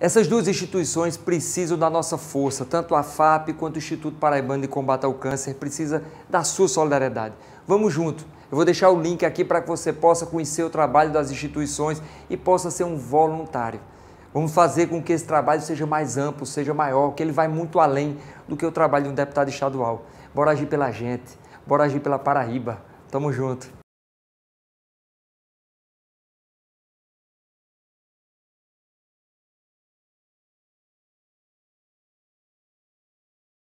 Essas duas instituições precisam da nossa força, tanto a FAP quanto o Instituto Paraibano de Combate ao Câncer precisa da sua solidariedade. Vamos junto. Eu vou deixar o link aqui para que você possa conhecer o trabalho das instituições e possa ser um voluntário. Vamos fazer com que esse trabalho seja mais amplo, seja maior, que ele vai muito além do que o trabalho de um deputado estadual. Bora agir pela gente, bora agir pela Paraíba. Tamo junto.